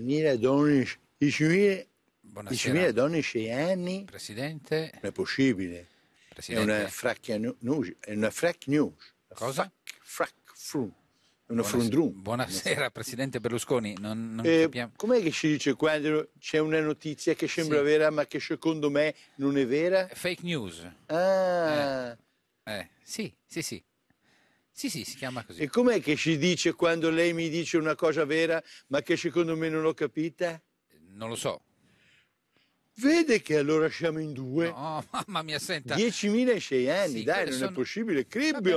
10.000 donne, 10.000, 10.000 anni? Presidente? Non è possibile. Presidente. È una fracchia news, è una frac news. Cosa? Frac, frac, una frundrum. Buonasera Presidente Berlusconi, non, non eh, capiamo. Com'è che si dice quando c'è una notizia che sembra sì. vera ma che secondo me non è vera? Fake news. Ah. Eh. Eh. Sì, sì, sì. Sì, sì, si chiama così. E com'è che ci dice quando lei mi dice una cosa vera ma che secondo me non ho capita? Non lo so. Vede che allora siamo in due. No, mamma mia, senta. 10.006 anni, sì, dai, non sono... è possibile. Cribbio.